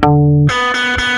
Thank you.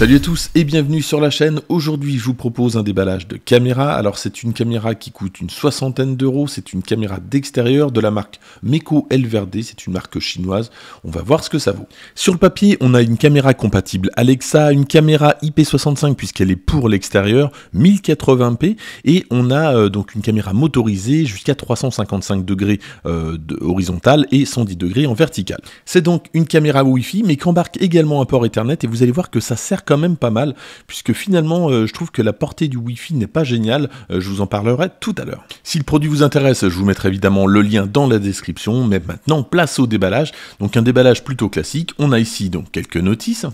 Salut à tous et bienvenue sur la chaîne. Aujourd'hui, je vous propose un déballage de caméra. Alors, c'est une caméra qui coûte une soixantaine d'euros. C'est une caméra d'extérieur de la marque Meco LVRD. C'est une marque chinoise. On va voir ce que ça vaut. Sur le papier, on a une caméra compatible Alexa, une caméra IP65 puisqu'elle est pour l'extérieur, 1080p et on a euh, donc une caméra motorisée jusqu'à 355 degrés euh, horizontal et 110 degrés en vertical. C'est donc une caméra Wi-Fi mais qui embarque également un port Ethernet et vous allez voir que ça sert même pas mal, puisque finalement, euh, je trouve que la portée du wifi n'est pas géniale. Euh, je vous en parlerai tout à l'heure. Si le produit vous intéresse, je vous mettrai évidemment le lien dans la description. Mais maintenant, place au déballage. Donc un déballage plutôt classique. On a ici donc quelques notices.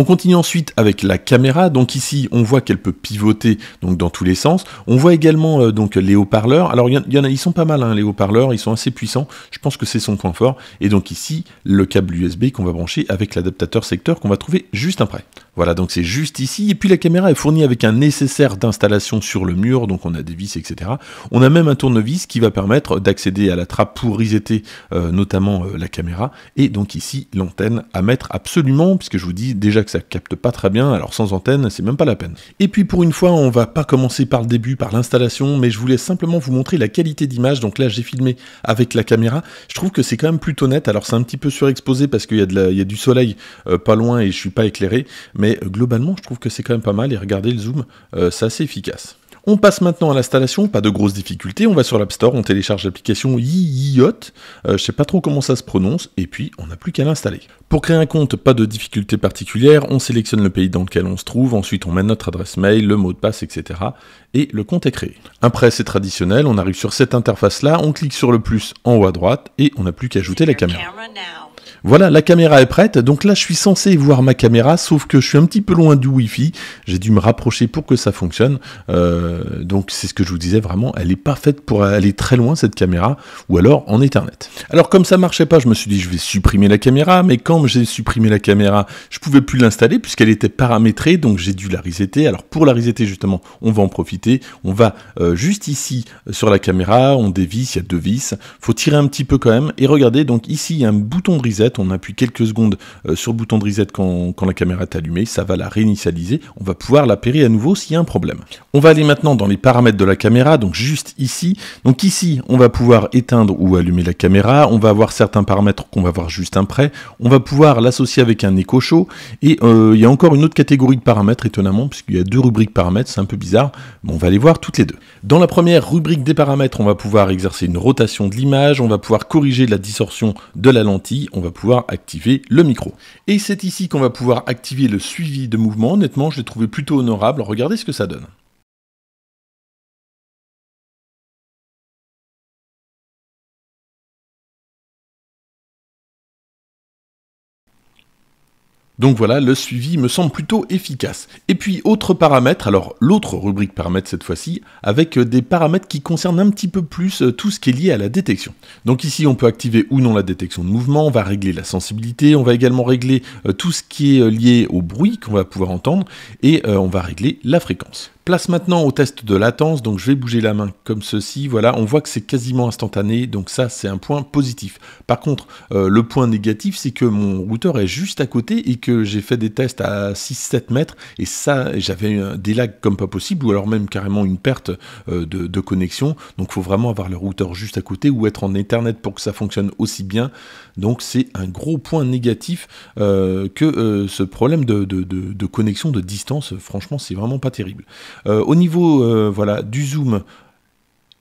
On continue ensuite avec la caméra. Donc ici, on voit qu'elle peut pivoter donc dans tous les sens. On voit également euh, donc les haut-parleurs. Alors il y, en a, ils sont pas mal hein, les haut-parleurs, ils sont assez puissants. Je pense que c'est son point fort. Et donc ici, le câble USB qu'on va brancher avec l'adaptateur secteur qu'on va trouver juste après. Voilà, donc c'est juste ici. Et puis la caméra est fournie avec un nécessaire d'installation sur le mur, donc on a des vis, etc. On a même un tournevis qui va permettre d'accéder à la trappe pour riseter, euh, notamment euh, la caméra. Et donc ici, l'antenne à mettre absolument, puisque je vous dis déjà que ça capte pas très bien, alors sans antenne, c'est même pas la peine. Et puis pour une fois, on va pas commencer par le début, par l'installation, mais je voulais simplement vous montrer la qualité d'image. Donc là, j'ai filmé avec la caméra. Je trouve que c'est quand même plutôt net. Alors c'est un petit peu surexposé parce qu'il y, y, a du soleil euh, pas loin et je suis pas éclairé, mais globalement, je trouve que c'est quand même pas mal, et regardez le zoom, euh, c'est assez efficace. On passe maintenant à l'installation, pas de grosses difficultés, on va sur l'App Store, on télécharge l'application YIYOT, euh, je sais pas trop comment ça se prononce, et puis on n'a plus qu'à l'installer. Pour créer un compte, pas de difficulté particulière, on sélectionne le pays dans lequel on se trouve, ensuite on met notre adresse mail, le mot de passe, etc. Et le compte est créé. Après c'est traditionnel, on arrive sur cette interface là, on clique sur le plus en haut à droite, et on n'a plus qu'à ajouter la caméra. Voilà, la caméra est prête. Donc là, je suis censé voir ma caméra, sauf que je suis un petit peu loin du Wi-Fi. J'ai dû me rapprocher pour que ça fonctionne. Euh, donc c'est ce que je vous disais vraiment, elle est pas faite pour aller très loin cette caméra, ou alors en Ethernet. Alors comme ça ne marchait pas, je me suis dit je vais supprimer la caméra, mais quand j'ai supprimé la caméra, je pouvais plus l'installer puisqu'elle était paramétrée, donc j'ai dû la resetter. Alors pour la resetter justement, on va en profiter. On va euh, juste ici euh, sur la caméra, on dévisse, il y a deux vis, faut tirer un petit peu quand même et regardez donc ici il y a un bouton de reset on appuie quelques secondes euh, sur le bouton de reset quand, la caméra est allumée, ça va la réinitialiser, on va pouvoir la pérer à nouveau s'il y a un problème. On va aller maintenant dans les paramètres de la caméra, donc juste ici. Donc ici, on va pouvoir éteindre ou allumer la caméra, on va avoir certains paramètres qu'on va voir juste après, on va pouvoir l'associer avec un écho chaud, et euh, il y a encore une autre catégorie de paramètres étonnamment, puisqu'il y a deux rubriques paramètres, c'est un peu bizarre, mais on va aller voir toutes les deux. Dans la première rubrique des paramètres, on va pouvoir exercer une rotation de l'image, on va pouvoir corriger la distorsion de la lentille, on va pouvoir activer le micro. Et c'est ici qu'on va pouvoir activer le suivi de mouvement. Honnêtement, je l'ai trouvé plutôt honorable. Regardez ce que ça donne. Donc voilà, le suivi me semble plutôt efficace. Et puis autre paramètre, alors l'autre rubrique paramètres cette fois-ci, avec euh, des paramètres qui concernent un petit peu plus euh, tout ce qui est lié à la détection. Donc ici on peut activer ou non la détection de mouvement, on va régler la sensibilité, on va également régler euh, tout ce qui est lié au bruit qu'on va pouvoir entendre, et on va régler la fréquence. Place maintenant au test de latence, donc je vais bouger la main comme ceci, voilà, on voit que c'est quasiment instantané, donc ça c'est un point positif. Par contre, le point négatif c'est que mon routeur est juste à côté et que j'ai fait des tests à 6-7 mètres et ça, j'avais des lags comme pas possible ou alors même carrément une perte euh, de, connexion. Donc, faut vraiment avoir le routeur juste à côté ou être en Ethernet pour que ça fonctionne aussi bien. Donc, c'est un gros point négatif euh, que euh, ce problème de, connexion, de distance. Franchement, c'est vraiment pas terrible. au niveau voilà, du zoom,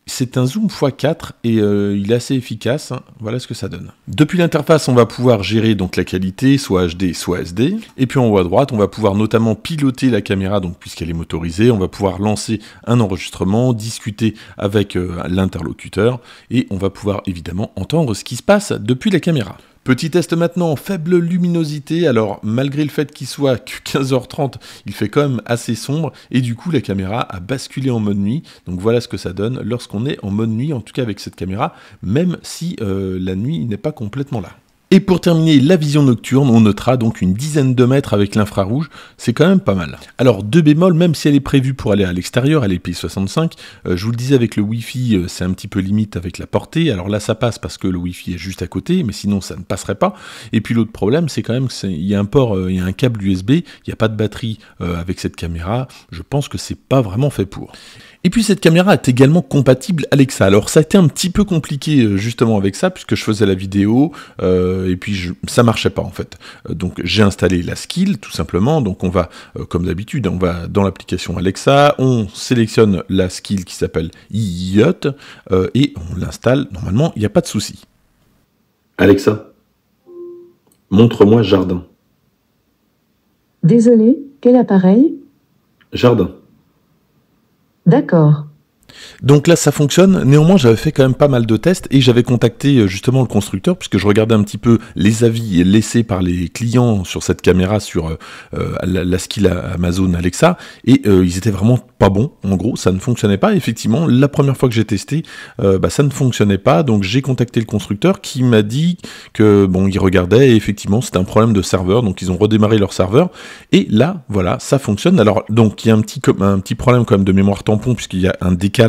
c'est un zoom x4 et euh, il est assez efficace. Hein. Voilà ce que ça donne. Depuis l'interface, on va pouvoir gérer donc la qualité, soit HD, soit SD. Et puis en haut à droite, on va pouvoir notamment piloter la caméra, donc puisqu'elle est motorisée, on va pouvoir lancer un enregistrement, discuter avec euh, l'interlocuteur et on va pouvoir évidemment entendre ce qui se passe depuis la caméra. Petit test maintenant, faible luminosité, alors malgré le fait qu'il soit que 15h30, il fait quand même assez sombre, et du coup la caméra a basculé en mode nuit, donc voilà ce que ça donne lorsqu'on est en mode nuit, en tout cas avec cette caméra, même si euh, la nuit n'est pas complètement là. Et pour terminer la vision nocturne, on notera donc une dizaine de mètres avec l'infrarouge, c'est quand même pas mal. Alors deux bémols, même si elle est prévue pour aller à l'extérieur, elle est p 65, euh, je vous le disais avec le Wi-Fi, euh, c'est un petit peu limite avec la portée, alors là ça passe parce que le Wi-Fi est juste à côté, mais sinon ça ne passerait pas. Et puis l'autre problème, c'est quand même qu'il y a un port, euh, il y a un câble USB, il n'y a pas de batterie avec cette caméra, je pense que c'est pas vraiment fait pour. Et puis cette caméra est également compatible Alexa. Alors ça a été un petit peu compliqué euh, justement avec ça puisque je faisais la vidéo euh, et puis ça marchait pas en fait. Euh, donc j'ai installé la skill tout simplement. Donc on va comme d'habitude, on va dans l'application Alexa, on sélectionne la skill qui s'appelle IOT et on l'installe. Normalement il n'y a pas de souci. Alexa, montre-moi jardin. Désolé, quel appareil Jardin. D'accord. Donc là, ça fonctionne. Néanmoins, j'avais fait quand même pas mal de tests et j'avais contacté euh, justement le constructeur puisque je regardais un petit peu les avis laissés par les clients sur cette caméra, sur euh, euh, la, skill Amazon Alexa, et ils étaient vraiment pas bons. En gros, ça ne fonctionnait pas. Effectivement, la première fois que j'ai testé, bah, ça ne fonctionnait pas. Donc j'ai contacté le constructeur qui m'a dit que bon, il regardait et effectivement, c'était un problème de serveur. Donc ils ont redémarré leur serveur et là, voilà, ça fonctionne. Alors donc il y a un petit un petit problème quand même de mémoire tampon puisqu'il y a un décalage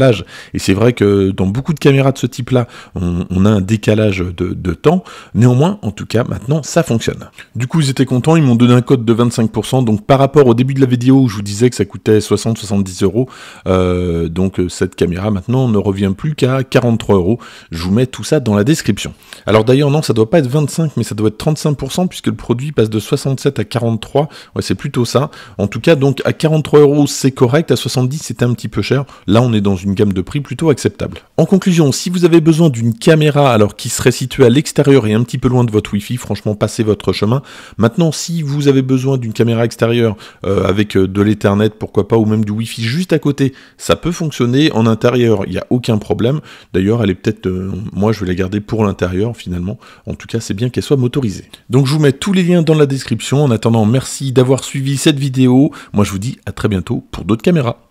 et c'est vrai que dans beaucoup de caméras de ce type-là, on, a un décalage de, temps. Néanmoins, en tout cas, maintenant, ça fonctionne. Du coup, ils étaient contents, ils m'ont donné un code de 25%. Donc par rapport au début de la vidéo où je vous disais que ça coûtait 60-70 euros, euh, donc euh, cette caméra maintenant ne revient plus qu'à 43 euros. Je vous mets tout ça dans la description. Alors d'ailleurs, non, ça doit pas être 25, mais ça doit être 35% puisque le produit passe de 67 à 43. Ouais, c'est plutôt ça. En tout cas, donc à 43 euros, c'est correct. À 70, c'était un petit peu cher. Là, on est dans une gamme de prix plutôt acceptable. En conclusion, si vous avez besoin d'une caméra alors qui serait située à l'extérieur et un petit peu loin de votre Wi-Fi, franchement, passez votre chemin. Maintenant, si vous avez besoin d'une caméra extérieure euh, avec euh, de l'Ethernet, pourquoi pas, ou même du Wi-Fi juste à côté, ça peut fonctionner. En intérieur, il n'y a aucun problème. D'ailleurs, elle est peut-être, euh, moi, je vais la garder pour l'intérieur finalement. En tout cas, c'est bien qu'elle soit motorisée. Donc, je vous mets tous les liens dans la description. En attendant, merci d'avoir suivi cette vidéo. Moi, je vous dis à très bientôt pour d'autres caméras.